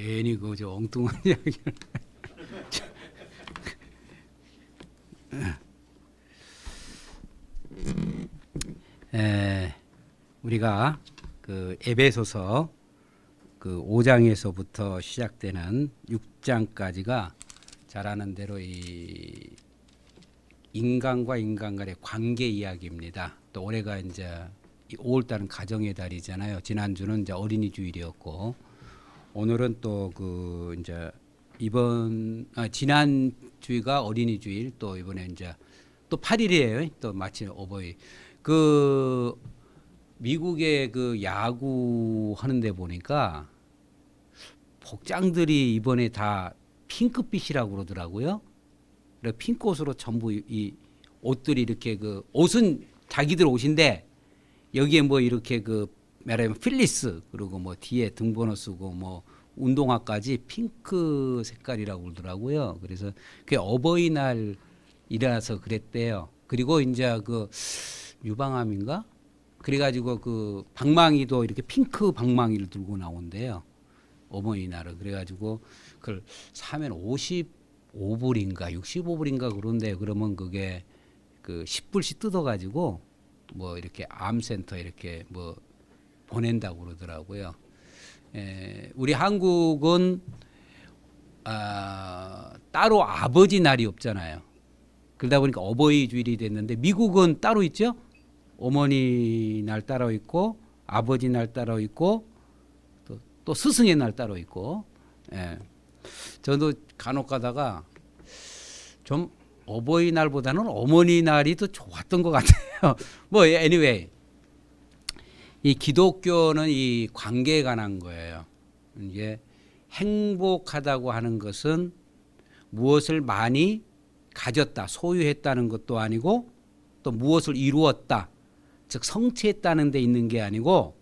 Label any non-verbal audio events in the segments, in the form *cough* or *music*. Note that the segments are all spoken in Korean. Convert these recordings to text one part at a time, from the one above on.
괜히 그저 엉뚱한 *laughs* 이야기를. 에, 예, 우리가 그 에베소서 그 5장에서부터 시작되는 6장까지가 잘 아는 대로 이 인간과 인간 간의 관계 이야기입니다. 또 올해가 이제 5월달은 가정의 달이잖아요. 지난주는 이제 어린이 주일이었고 오늘은 또그 이제 이번 아, 지난 주가 어린이 주일 또 이번에 이제 또 8일이에요. 또 마치 어버이 그 미국의 그 야구 하는데 보니까 복장들이 이번에 다 핑크빛이라고 그러더라고요. 그래 핑크 옷으로 전부 이 옷들이 이렇게 그 옷은 자기들 옷인데 여기에 뭐 이렇게 그 말하면 필리스 그리고 뭐 뒤에 등번호 쓰고 뭐 운동화까지 핑크 색깔이라고 그러더라고요. 그래서 그게 어버이날이라서 그랬대요. 그리고 이제 그 유방암인가? 그래가지고 그 방망이도 이렇게 핑크 방망이를 들고 나온대요. 어버이날을 그래가지고 그걸 사면 55불인가 65불인가 그런데 그러면 그게 그 10불씩 뜯어가지고 뭐 이렇게 암센터 이렇게 뭐 보낸다고 그러더라고요. 에, 예, 우리 한국은 아, 따로 아버지 날이 없잖아요. 그러다 보니까 어버이 주일이 됐는데 미국은 따로 있죠. 어머니 날 따로 있고 아버지 날 따로 있고 또, 또 스승의 날 따로 있고. 예. 저도 간혹 가다가 좀 어버이날보다는 어머니 날이 더 좋았던 것 같아요. *laughs* 뭐 anyway 이 기독교는 이 관계에 관한 거예요. 이게 행복하다고 하는 것은 무엇을 많이 가졌다, 소유했다는 것도 아니고 또 무엇을 이루었다, 즉 성취했다는 데 있는 게 아니고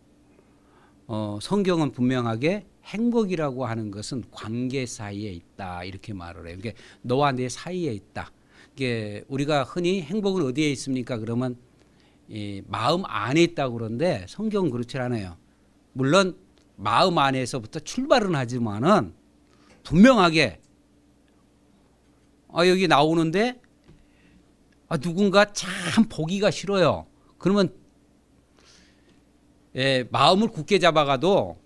어, 성경은 분명하게 행복이라고 하는 것은 관계 사이에 있다 이렇게 말을 해요. 이게 그러니까 너와 내 사이에 있다. 이게 우리가 흔히 행복은 어디에 있습니까? 그러면 이 마음 안에 있다고 그러는데 성경은 그렇지 않아요. 물론 마음 안에서부터 출발은 하지만은 분명하게 아 여기 나오는데 아 누군가 참 보기가 싫어요. 그러면 예, 마음을 굳게 잡아가도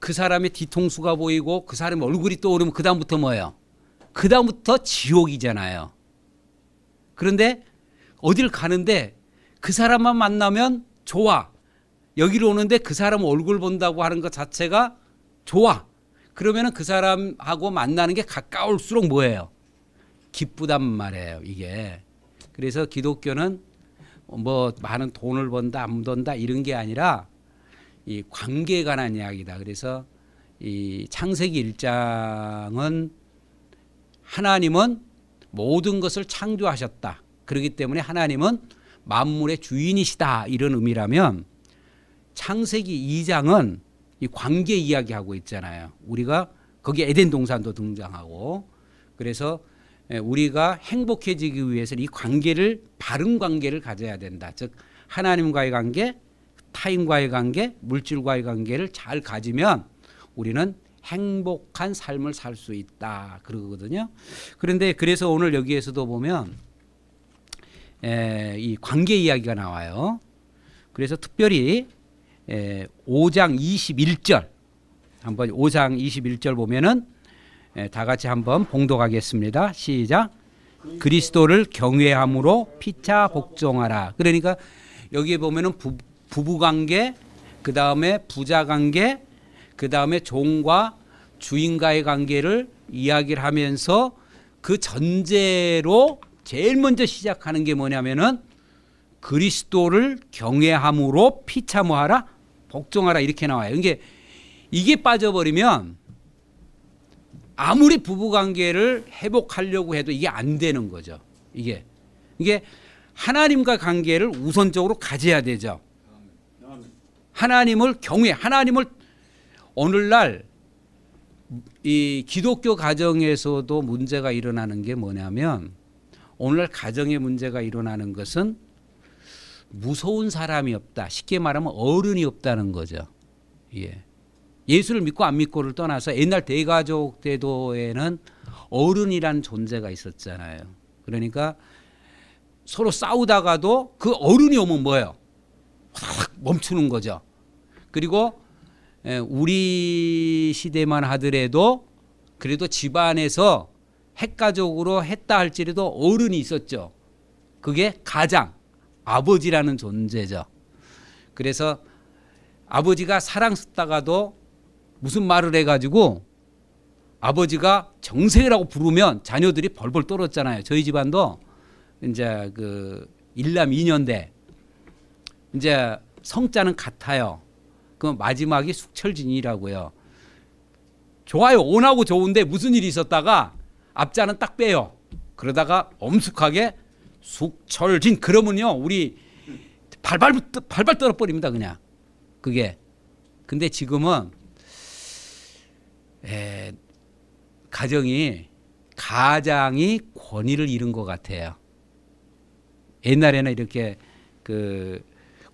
그 사람의 뒤통수가 보이고 그 사람의 얼굴이 떠오르면 그다음부터 뭐예요? 그다음부터 지옥이잖아요. 그런데 어딜 가는데 그 사람만 만나면 좋아. 여기로 오는데 그 사람 얼굴 본다고 하는 것 자체가 좋아. 그러면은 그 사람하고 만나는 게 가까울수록 뭐예요? 기쁘단 말이에요, 이게. 그래서 기독교는 뭐 많은 돈을 번다, 안 번다 이런 게 아니라 이 관계에 관한 이야기다. 그래서 이 창세기 1장은 하나님은 모든 것을 창조하셨다. 그렇기 때문에 하나님은 만물의 주인이시다 이런 의미라면 창세기 2장은 이 관계 이야기하고 있잖아요. 우리가 거기 에덴 동산도 등장하고 그래서 예, 우리가 행복해지기 위해서는 이 관계를 바른 관계를 가져야 된다. 즉 하나님과의 관계, 타인과의 관계, 물질과의 관계를 잘 가지면 우리는 행복한 삶을 살 수 있다 그러거든요. 그런데 그래서 오늘 여기에서도 보면 에, 예, 이 관계 이야기가 나와요. 그래서 특별히 에, 5장 21절 한번 5장 21절 보면은 에, 예, 다 같이 한번 봉독하겠습니다. 시작. 그리스도를 경외함으로 피차 복종하라. 그러니까 여기에 보면은 부, 부부 관계, 그 다음에 부자 관계, 그 다음에 종과 주인과의 관계를 이야기를 하면서 그 전제로 제일 먼저 시작하는 게 뭐냐면은 그리스도를 경외함으로 피참하라 복종하라 이렇게 나와요. 이게 이게 빠져버리면 아무리 부부 관계를 회복하려고 해도 이게 안 되는 거죠. 이게 이게 하나님과 관계를 우선적으로 가져야 되죠. 하나님을 경외, 하나님을 오늘날 이 기독교 가정에서도 문제가 일어나는 게 뭐냐면 오늘 날 가정의 문제가 일어나는 것은 무서운 사람이 없다. 쉽게 말하면 어른이 없다는 거죠. 예. 예수를 믿고 안 믿고를 떠나서 옛날 대가족 대도에는 어른이란 존재가 있었잖아요. 그러니까 서로 싸우다가도 그 어른이 오면 뭐예요? 확 멈추는 거죠. 그리고 예, 우리 시대만 하더라도 그래도 집안에서 핵가족으로 했다 할지라도 어른이 있었죠. 그게 가장 아버지라는 존재죠. 그래서 아버지가 사랑스다가도 무슨 말을 해가지고 아버지가 정색이라고 부르면 자녀들이 벌벌 떨었잖아요. 저희 집안도 이제 그 일남 2년대 이제 성자는 같아요. 그럼 마지막이 숙철진이라고요. 좋아요. 온하고 좋은데 무슨 일이 있었다가 앞자는 딱 빼요. 그러다가 엄숙하게 숙철진 그러면요 우리 발발 발발 떨어버립니다 그냥 그게 근데 지금은 에, 가정이 가장이 권위를 잃은 것 같아요. 옛날에는 이렇게 그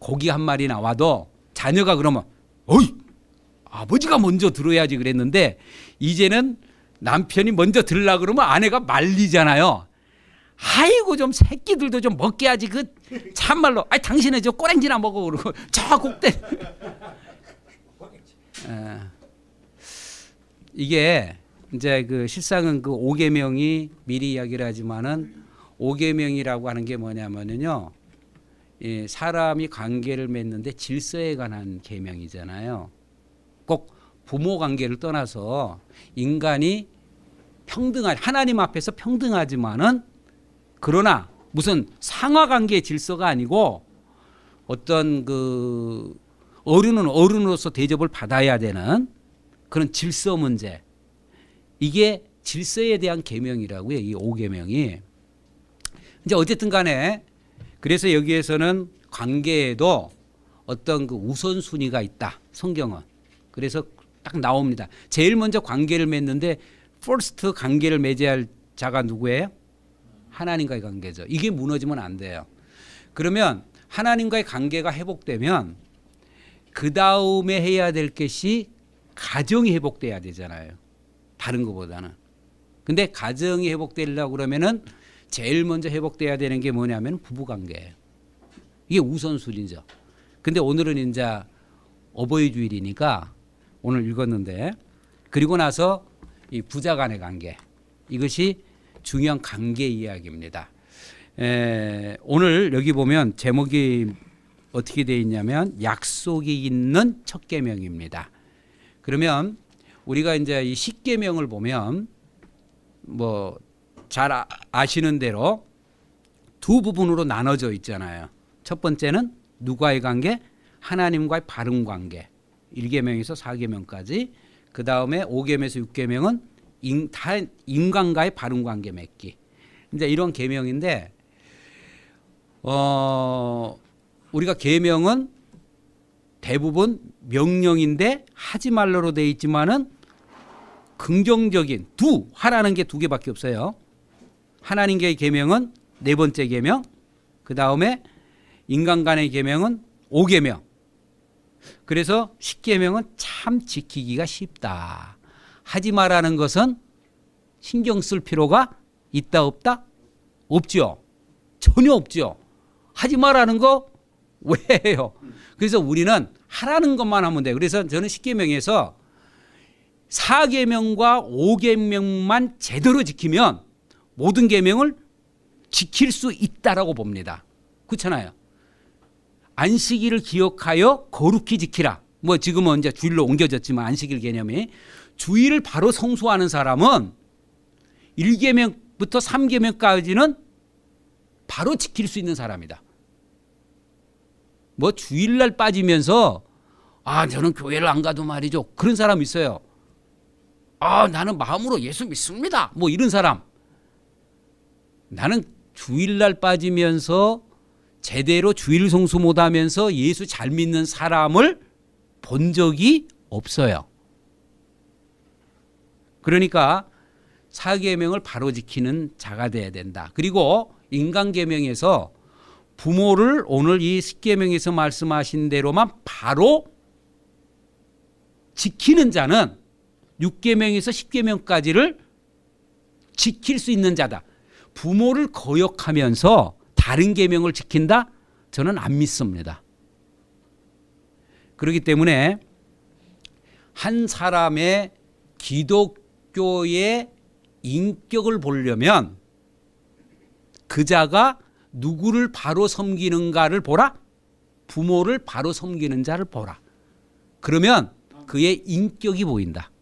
고기 한 마리 나와도 자녀가 그러면 어이 아버지가 먼저 들어야지 그랬는데 이제는 남편이 먼저 들라 그러면 아내가 말리잖아요. 아이고 좀 새끼들도 좀 먹게 하지 그 참말로 아 당신은 저 꼬랭지나 먹어 그러고 *laughs* 저 곡대 아, *laughs* 어. 이게 이제 그 실상은 그 5계명이 미리 이야기를 하지만은 5계명이라고 하는 게 뭐냐면은요. 예, 사람이 관계를 맺는데 질서에 관한 계명이잖아요. 꼭 부모 관계를 떠나서 인간이 평등한 하나님 앞에서 평등하지만은 그러나 무슨 상하 관계의 질서가 아니고 어떤 그 어른은 어른으로서 대접을 받아야 되는 그런 질서 문제 이게 질서에 대한 계명이라고요 이오계명이 이제 어쨌든 간에 그래서 여기에서는 관계에도 어떤 그 우선순위가 있다 성경은 그래서 딱 나옵니다. 제일 먼저 관계를 맺는데 퍼스트 관계를 맺어야 할 자가 누구예요? 하나님과의 관계죠. 이게 무너지면 안 돼요. 그러면 하나님과의 관계가 회복되면 그 다음에 해야 될 것이 가정이 회복돼야 되잖아요. 다른 것보다는. 근데 가정이 회복되려고 그러면은 제일 먼저 회복돼야 되는 게 뭐냐면 부부관계예요. 이게 우선순위죠. 근데 오늘은 이제 어버이 주일이니까 오늘 읽었는데 그리고 나서 이 부자 간의 관계 이것이 중요한 관계 이야기입니다. 에, 오늘 여기 보면 제목이 어떻게 되어 있냐면 약속이 있는 첫 계명입니다. 그러면 우리가 이제 이 십계명을 보면 뭐잘 아, 아시는 대로 두 부분으로 나눠져 있잖아요. 첫 번째는 누가의 관계, 하나님과의 바른 관계. 1계명에서 4계명까지 그 다음에 5계명에서 6계명은 인, 다 인간과의 바른 관계 맺기. 이제 이런 계명인데 어 우리가 계명은 대부분 명령인데 하지 말로로 돼 있지만은 긍정적인 두 하라는 게 두 개밖에 없어요. 하나님께의 계명은 네 번째 계명, 그 다음에 인간 간의 계명은 5계명. 그래서 십계명은 참 지키기가 쉽다. 하지 말라는 것은 신경 쓸 필요가 있다 없다? 없죠. 전혀 없죠. 하지 말라는 거왜요 그래서 우리는 하라는 것만 하면 돼 그래서 저는 십계명에서 사계명과오계명만 제대로 지키면 모든 계명을 지킬 수 있다라고 봅니다. 그렇잖아요. 안식일을 기억하여 거룩히 지키라. 뭐 지금은 이제 주일로 옮겨졌지만 안식일 개념이 주일을 바로 성수하는 사람은 1계명부터 3계명까지는 바로 지킬 수 있는 사람이다. 뭐 주일날 빠지면서 아 저는 교회를 안 가도 말이죠. 그런 사람 있어요. 아 나는 마음으로 예수 믿습니다. 뭐 이런 사람. 나는 주일날 빠지면서 제대로 주일 성수 못하면서 예수 잘 믿는 사람을 본 적이 없어요. 그러니까 사계명을 바로 지키는 자가 돼야 된다. 그리고 인간계명에서 부모를 오늘 이 십계명에서 말씀하신 대로만 바로 지키는 자는 육계명에서십계명까지를 지킬 수 있는 자다. 부모를 거역하면서 다른 계명을 지킨다? 저는 안 믿습니다. 그렇기 때문에 한 사람의 기독교의 인격을 보려면 그자가 누구를 바로 섬기는가를 보라. 부모를 바로 섬기는 자를 보라. 그러면 그의 인격이 보인다.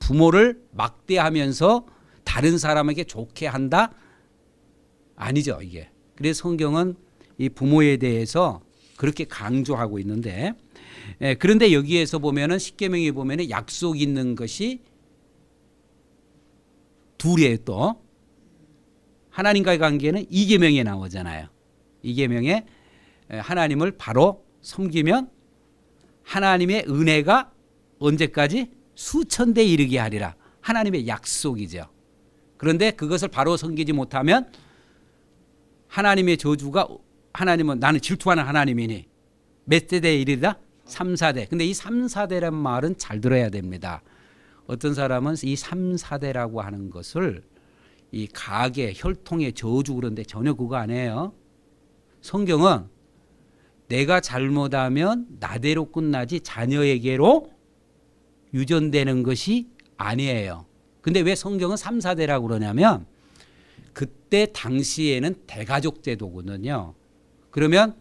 부모를 막대하면서 다른 사람에게 좋게 한다? 아니죠, 이게. 그래서 성경은 이 부모에 대해서 그렇게 강조하고 있는데 예, 그런데 여기에서 보면은 십계명에 보면은 약속 있는 것이 둘이에요 또 하나님과의 관계는 이계명에 나오잖아요 이계명에 예, 하나님을 바로 섬기면 하나님의 은혜가 언제까지 수천 대 이르게 하리라 하나님의 약속이죠 그런데 그것을 바로 섬기지 못하면 하나님의 저주가 하나님은 나는 질투하는 하나님이니 몇 세대에 이르다? 3, 4대. 근데 이 3, 4대란 말은 잘 들어야 됩니다. 어떤 사람은 이 3, 4대라고 하는 것을 이 가계, 혈통의 저주 그런데 전혀 그거 아니에요. 성경은 내가 잘못하면 나대로 끝나지 자녀에게로 유전되는 것이 아니에요. 근데 왜 성경은 3, 4대라고 그러냐면 그때 당시에는 대가족 제도거든요. 그러면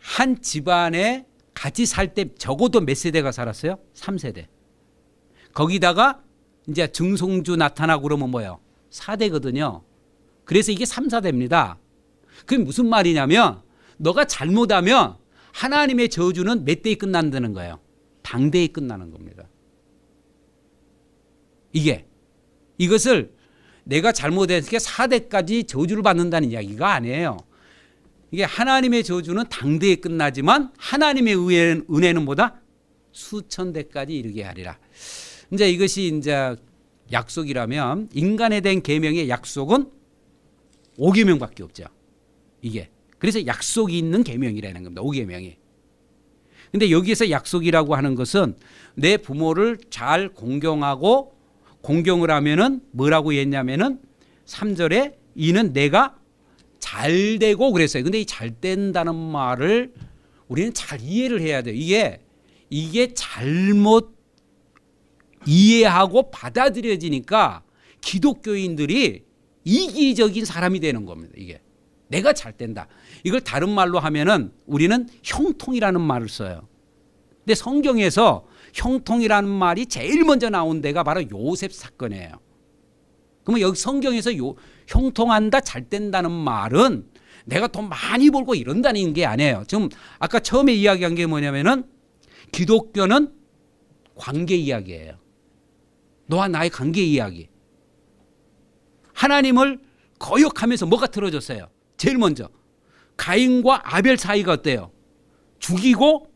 한 집안에 같이 살 때 적어도 몇 세대가 살았어요? 3세대. 거기다가 이제 증송주 나타나고 그러면 뭐예요? 4대거든요. 그래서 이게 3, 4대입니다. 그게 무슨 말이냐면 너가 잘못하면 하나님의 저주는 몇 대에 끝난다는 거예요. 당대에 끝나는 겁니다. 이게 이것을 내가 잘못해서 했 4대까지 저주를 받는다는 이야기가 아니에요. 이게 하나님의 저주는 당대에 끝나지만 하나님의 은혜는, 은혜는 뭐다? 수천 대까지 이르게 하리라. 이제 이것이 이제 약속이라면 인간에 대한 계명의 약속은 5계명밖에 없죠. 이게. 그래서 약속이 있는 계명이라는 겁니다. 5계명이. 근데 여기에서 약속이라고 하는 것은 내 부모를 잘 공경하고 공경을 하면은 뭐라고 했냐면은 3절에 이는 내가 잘 되고 그랬어요. 근데 이 잘 된다는 말을 우리는 잘 이해를 해야 돼요. 이게 이게 잘못 이해하고 받아들여지니까 기독교인들이 이기적인 사람이 되는 겁니다. 이게 내가 잘 된다. 이걸 다른 말로 하면은 우리는 형통이라는 말을 써요. 근데 성경에서 형통이라는 말이 제일 먼저 나온 데가 바로 요셉 사건이에요. 그러면 여기 성경에서 요, 형통한다 잘 된다는 말은 내가 돈 많이 벌고 이런다는 게 아니에요. 지금 아까 처음에 이야기한 게 뭐냐면은 기독교는 관계 이야기예요. 너와 나의 관계 이야기. 하나님을 거역하면서 뭐가 틀어졌어요? 제일 먼저 가인과 아벨 사이가 어때요? 죽이고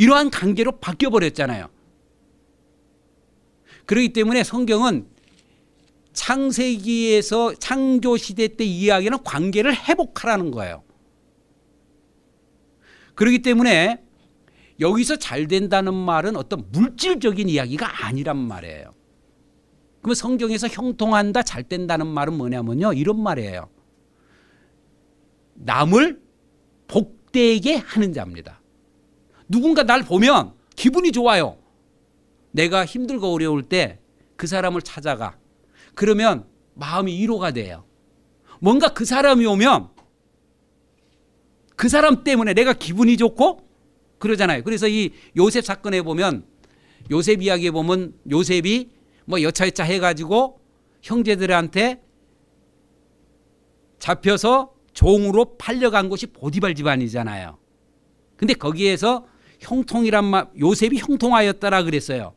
이러한 관계로 바뀌어 버렸잖아요. 그렇기 때문에 성경은 창세기에서 창조 시대 때 이야기는 관계를 회복하라는 거예요. 그렇기 때문에 여기서 잘 된다는 말은 어떤 물질적인 이야기가 아니란 말이에요. 그럼 성경에서 형통한다, 잘 된다는 말은 뭐냐면요. 이런 말이에요. 남을 복되게 하는 자입니다. 누군가 날 보면 기분이 좋아요. 내가 힘들고 어려울 때 그 사람을 찾아가. 그러면 마음이 위로가 돼요. 뭔가 그 사람이 오면 그 사람 때문에 내가 기분이 좋고 그러잖아요. 그래서 이 요셉 사건에 보면 요셉 이야기에 보면 요셉이 뭐 여차여차 해가지고 형제들한테 잡혀서 종으로 팔려간 곳이 보디발 집안이잖아요. 근데 거기에서 형통이란 말 요셉이 형통하였다라 그랬어요.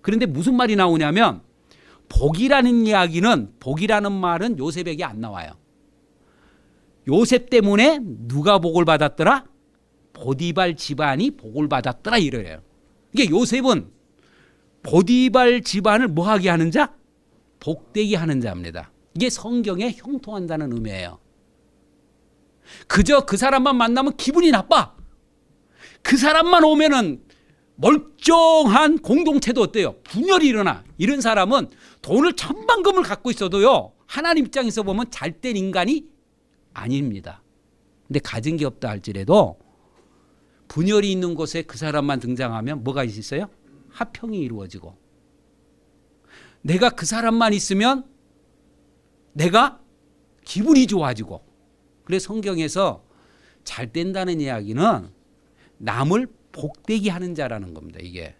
그런데 무슨 말이 나오냐면 복이라는 이야기는 복이라는 말은 요셉에게 안 나와요. 요셉 때문에 누가 복을 받았더라? 보디발 집안이 복을 받았더라 이래요. 이게 요셉은 보디발 집안을 뭐하게 하는 자? 복되게 하는 자입니다. 이게 성경에 형통한다는 의미예요. 그저 그 사람만 만나면 기분이 나빠. 그 사람만 오면은 멀쩡한 공동체도 어때요? 분열이 일어나. 이런 사람은 돈을 천만금을 갖고 있어도요. 하나님 입장에서 보면 잘된 인간이 아닙니다. 근데 가진 게 없다 할지라도 분열이 있는 곳에 그 사람만 등장하면 뭐가 있어요? 화평이 이루어지고 내가 그 사람만 있으면 내가 기분이 좋아지고 그래 성경에서 잘 된다는 이야기는 남을 복되게 하는 자라는 겁니다. 이게.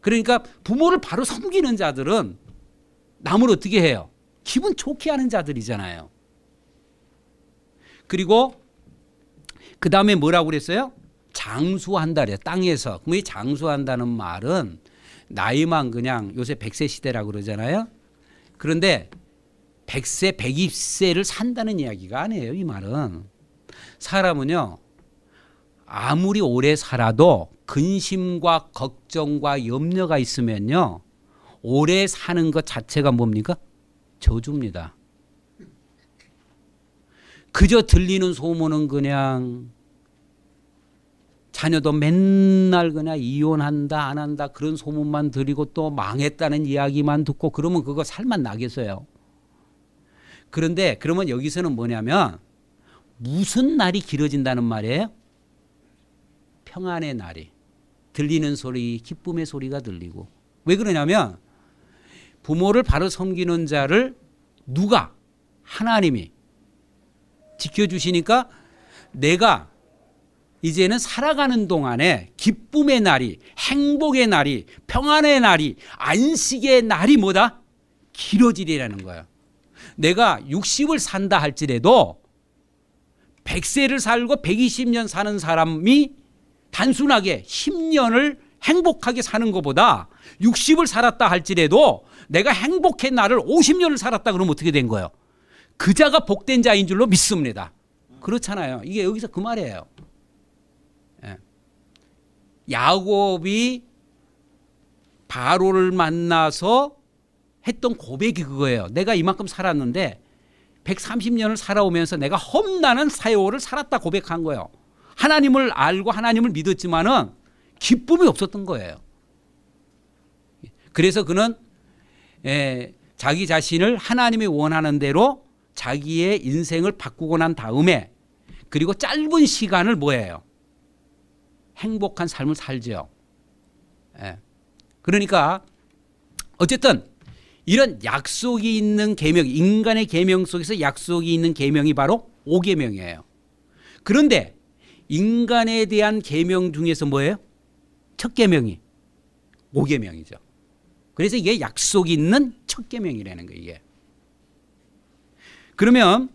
그러니까 부모를 바로 섬기는 자들은 남을 어떻게 해요? 기분 좋게 하는 자들이잖아요. 그리고 그 다음에 뭐라고 그랬어요? 장수한다 그래요. 땅에서. 그럼 이 장수한다는 말은 나이만 그냥 요새 100세 시대라고 그러잖아요. 그런데 100세, 120세를 산다는 이야기가 아니에요. 이 말은. 사람은요. 아무리 오래 살아도 근심과 걱정과 염려가 있으면요. 오래 사는 것 자체가 뭡니까? 저주입니다. 그저 들리는 소문은 그냥 자녀도 맨날 그냥 이혼한다 안 한다 그런 소문만 들리고 또 망했다는 이야기만 듣고 그러면 그거 살만 나겠어요. 그런데 그러면 여기서는 뭐냐면 무슨 날이 길어진다는 말이에요? 평안의 날이 들리는 소리 기쁨의 소리가 들리고 왜 그러냐면 부모를 바로 섬기는 자를 누가 하나님이 지켜주시니까 내가 이제는 살아가는 동안에 기쁨의 날이 행복의 날이 평안의 날이 안식의 날이 뭐다? 길어지리라는 거예요. 내가 60을 산다 할지라도 100세를 살고 120년 사는 사람이 단순하게 10년을 행복하게 사는 것보다 60을 살았다 할지라도 내가 행복해 나를 50년을 살았다 그러면 어떻게 된 거예요? 그자가 복된 자인 줄로 믿습니다. 그렇잖아요. 이게 여기서 그 말이에요. 예. 야곱이 바로를 만나서 했던 고백이 그거예요. 내가 이만큼 살았는데 130년을 살아오면서 내가 험난한 사요를 살았다 고백한 거예요. 하나님을 알고 하나님을 믿었지만은 기쁨이 없었던 거예요. 그래서 그는 에, 예, 자기 자신을 하나님이 원하는 대로 자기의 인생을 바꾸고 난 다음에 그리고 짧은 시간을 뭐예요? 행복한 삶을 살죠. 예. 그러니까 어쨌든 이런 약속이 있는 계명, 인간의 계명 속에서 약속이 있는 계명이 바로 오계명이에요. 그런데 인간에 대한 계명 중에서 뭐예요? 첫 계명이 오계명이죠. 그래서 이게 약속이 있는 첫 계명이라는 거예요. 이게. 그러면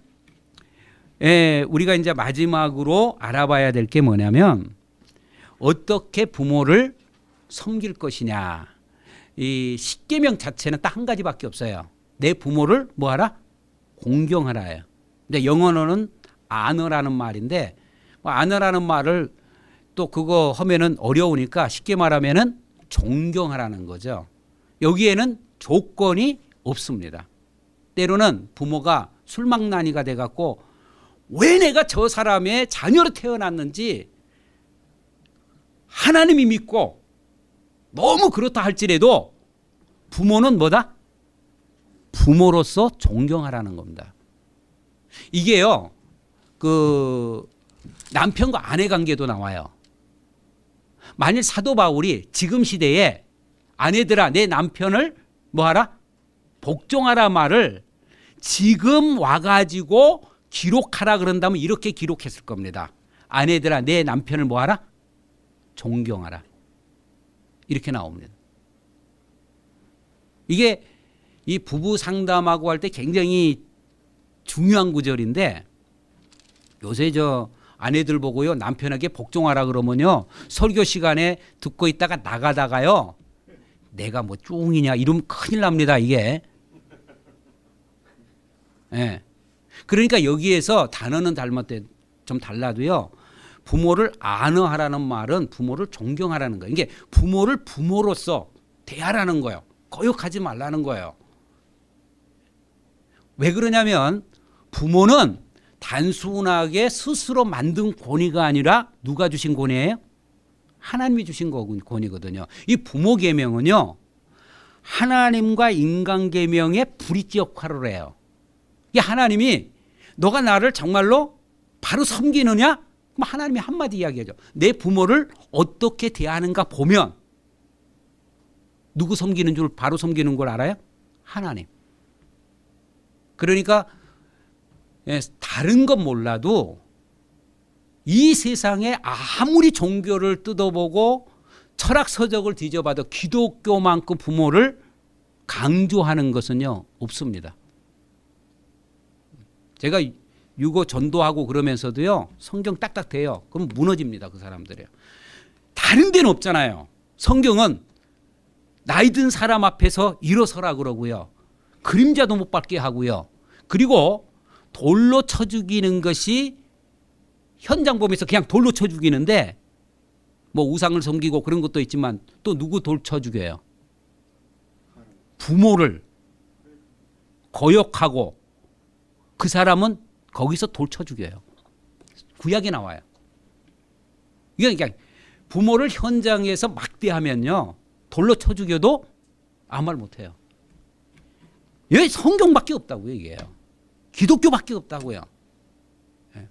예, 우리가 이제 마지막으로 알아봐야 될 게 뭐냐면 어떻게 부모를 섬길 것이냐. 이 십계명 자체는 딱 한 가지밖에 없어요. 내 부모를 뭐하라? 공경하라예요. 근데 영어로는 아너라는 말인데 뭐 아느라는 말을 또 그거 하면은 어려우니까 쉽게 말하면은 존경하라는 거죠. 여기에는 조건이 없습니다. 때로는 부모가 술망난이가 돼갖고 왜 내가 저 사람의 자녀로 태어났는지 하나님이 믿고 너무 그렇다 할지라도 부모는 뭐다? 부모로서 존경하라는 겁니다. 이게요, 그 남편과 아내 관계도 나와요. 만일 사도 바울이 지금 시대에 아내들아 내 남편을 뭐하라? 복종하라 말을 지금 와가지고 기록하라 그런다면 이렇게 기록했을 겁니다. 아내들아 내 남편을 뭐하라? 존경하라. 이렇게 나옵니다. 이게 이 부부 상담하고 할 때 굉장히 중요한 구절인데 요새 저 아내들 보고요 남편에게 복종하라 그러면요 설교 시간에 듣고 있다가 나가다가요 내가 뭐 쫑이냐 이러면 큰일 납니다 이게 예 네. 그러니까 여기에서 단어는 닮았대 좀 달라도요 부모를 안어하라는 말은 부모를 존경하라는 거예요 이게 부모를 부모로서 대하라는 거예요 거역하지 말라는 거예요 왜 그러냐면 부모는 단순하게 스스로 만든 권위가 아니라 누가 주신 권위예요? 하나님이 주신 권위거든요. 이 부모 계명은요. 하나님과 인간 계명의 브릿지 역할을 해요. 이 하나님이 너가 나를 정말로 바로 섬기느냐? 그럼 하나님이 한마디 이야기하죠. 내 부모를 어떻게 대하는가 보면 누구 섬기는 줄 바로 섬기는 걸 알아요? 하나님. 그러니까 예, 다른 건 몰라도 이 세상에 아무리 종교를 뜯어보고 철학 서적을 뒤져봐도 기독교만큼 부모를 강조하는 것은요 없습니다. 제가 유고 전도하고 그러면서도요 성경 딱딱 돼요. 그럼 무너집니다 그사람들이 다른 데는 없잖아요. 성경은 나이 든 사람 앞에서 일어서라 그러고요. 그림자도 못 밟게 하고요. 그리고 돌로 쳐 죽이는 것이 현장 범에서 위 그냥 돌로 쳐 죽이는데 뭐 우상을 섬기고 그런 것도 있지만 또 누구 돌 쳐 죽여요? 부모를 거역하고 그 사람은 거기서 돌 쳐 죽여요. 구약에 나와요. 이건 그냥 부모를 현장에서 막대하면요. 돌로 쳐 죽여도 아무 말 못해요. 여기 성경밖에 없다고요, 이게요. 기독교밖에 없다고요. 예.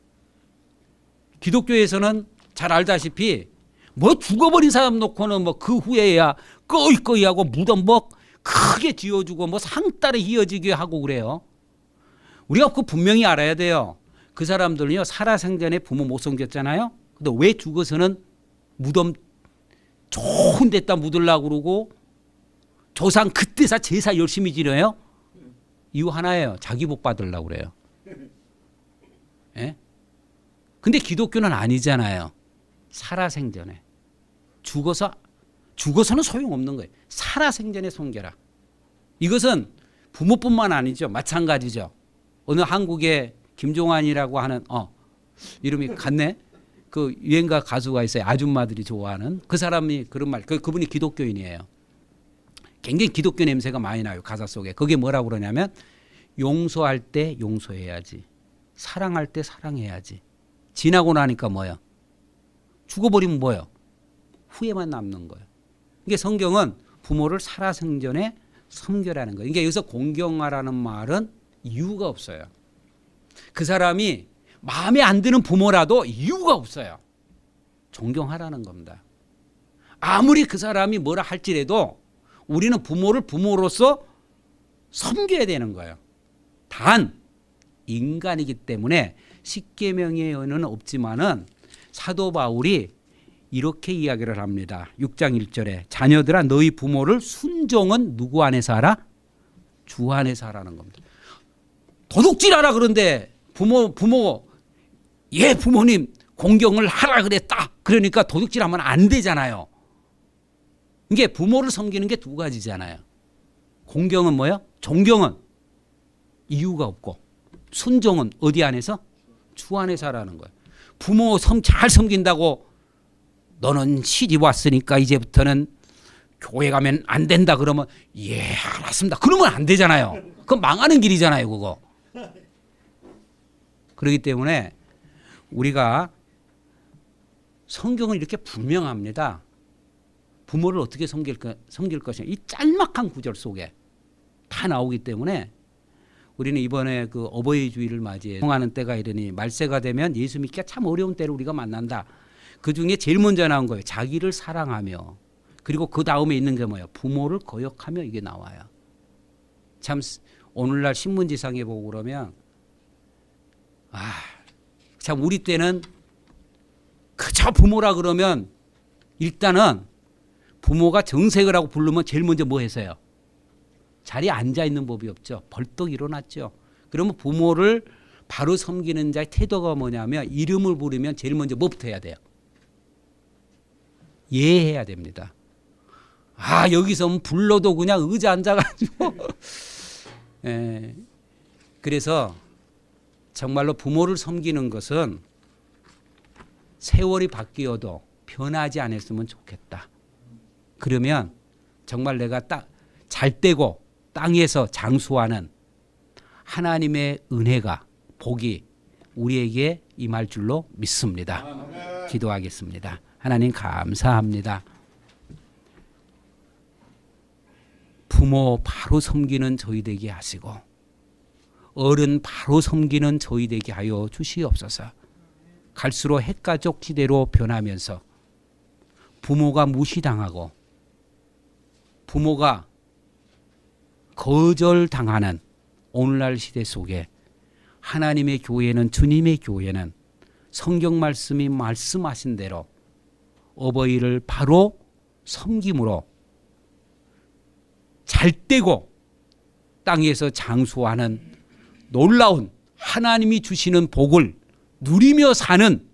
기독교에서는 잘 알다시피 뭐 죽어버린 사람 놓고는 뭐 그 후에야 꺼이꺼이 하고 무덤 뭐 크게 지어주고 뭐 상따리 이어지게 하고 그래요. 우리가 그 분명히 알아야 돼요. 그 사람들은요 살아생전에 부모 못 섬겼잖아요. 근데 왜 죽어서는 무덤 좋은 데다 묻으려고 그러고 조상 그때사 제사 열심히 지려요. 이유 하나예요. 자기 복 받으려고 그래요. 예? 근데 기독교는 아니잖아요. 살아생전에. 죽어서 죽어서는 소용없는 거예요. 살아생전에 섬겨라. 이것은 부모뿐만 아니죠. 마찬가지죠. 어느 한국의 김종환이라고 하는 어 이름이 같네. 그 유행가 가수가 있어요. 아줌마들이 좋아하는 그 사람이 그런 말. 그 그분이 기독교인이에요. 굉장히 기독교 냄새가 많이 나요 가사 속에 그게 뭐라고 그러냐면 용서할 때 용서해야지 사랑할 때 사랑해야지 지나고 나니까 뭐야 죽어버리면 뭐야 후회만 남는 거예요 이게 성경은 부모를 살아생전에 섬겨라는 거예요 그러 여기서 공경하라는 말은 이유가 없어요 그 사람이 마음에 안 드는 부모라도 이유가 없어요 존경하라는 겁니다 아무리 그 사람이 뭐라 할지라도 우리는 부모를 부모로서 섬겨야 되는 거예요. 단 인간이기 때문에 십계명의 의는 없지만은 사도 바울이 이렇게 이야기를 합니다. 6장 1절에 자녀들아 너희 부모를 순종은 누구 안에서 하라? 주 안에서 하라는 겁니다. 도둑질하라 그런데 부모 부모 예 부모님 공경을 하라 그랬다. 그러니까 도둑질하면 안 되잖아요. 이게 부모를 섬기는 게 두 가지잖아요. 공경은 뭐요? 존경은 이유가 없고 순종은 어디 안에서? 주 안에서 라는 거예요. 부모 섬 잘 섬긴다고 너는 시집 왔으니까 이제부터는 교회 가면 안 된다 그러면 예 알았습니다. 그러면 안 되잖아요. 그건 망하는 길이잖아요 그거. 그러기 때문에 우리가 성경은 이렇게 분명합니다. 부모를 어떻게 섬길, 거, 섬길 것이냐 이 짤막한 구절 속에 다 나오기 때문에 우리는 이번에 그 어버이 주의를 맞이해 통하는 때가 이르니 말세가 되면 예수 믿기가 참 어려운 때를 우리가 만난다. 그 중에 제일 먼저 나온 거예요. 자기를 사랑하며 그리고 그 다음에 있는 게 뭐예요? 부모를 거역하며 이게 나와요. 참 오늘날 신문지상에 보고 그러면 아참 우리 때는 그저 부모라 그러면 일단은 부모가 정색을 하고 부르면 제일 먼저 뭐 해서요? 자리에 앉아 있는 법이 없죠. 벌떡 일어났죠. 그러면 부모를 바로 섬기는 자의 태도가 뭐냐면 이름을 부르면 제일 먼저 뭐부터 해야 돼요? 예해야 됩니다. 아 여기서 뭐 불러도 그냥 의자 앉아가지고 에, *laughs* 예. 그래서 정말로 부모를 섬기는 것은 세월이 바뀌어도 변하지 않았으면 좋겠다. 그러면 정말 내가 딱잘 되고 땅에서 장수하는 하나님의 은혜가 복이 우리에게 임할 줄로 믿습니다. 기도하겠습니다. 하나님 감사합니다. 부모 바로 섬기는 저희 되게 하시고 어른 바로 섬기는 저희 되게 하여 주시옵소서. 갈수록 핵가족 시대로 변하면서 부모가 무시당하고 부모가 거절당하는 오늘날 시대 속에 하나님의 교회는 주님의 교회는 성경 말씀이 말씀하신 대로 어버이를 바로 섬김으로 잘떼고 땅에서 장수하는 놀라운 하나님이 주시는 복을 누리며 사는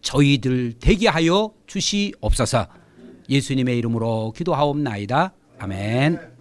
저희들 되게 하여 주시옵소서. 예수님의 이름으로 기도하옵나이다. 아멘.